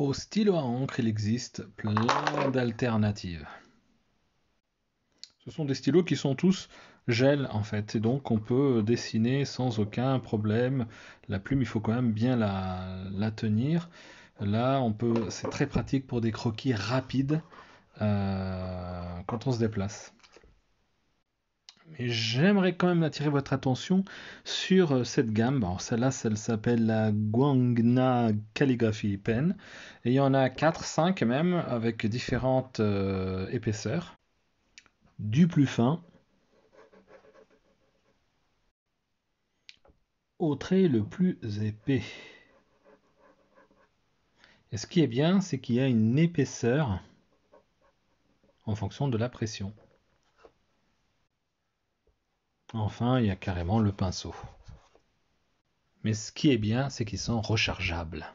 Au stylo à encre, il existe plein d'alternatives. Ce sont des stylos qui sont tous gel en fait, et donc on peut dessiner sans aucun problème. La plume, il faut quand même bien la, la tenir. Là, on peut, c'est très pratique pour des croquis rapides euh, quand on se déplace j'aimerais quand même attirer votre attention sur euh, cette gamme. celle-là, elle s'appelle la Guangna Calligraphy Pen. Et il y en a 4, 5 même, avec différentes euh, épaisseurs. Du plus fin au trait le plus épais. Et ce qui est bien, c'est qu'il y a une épaisseur en fonction de la pression. Enfin, il y a carrément le pinceau. Mais ce qui est bien, c'est qu'ils sont rechargeables.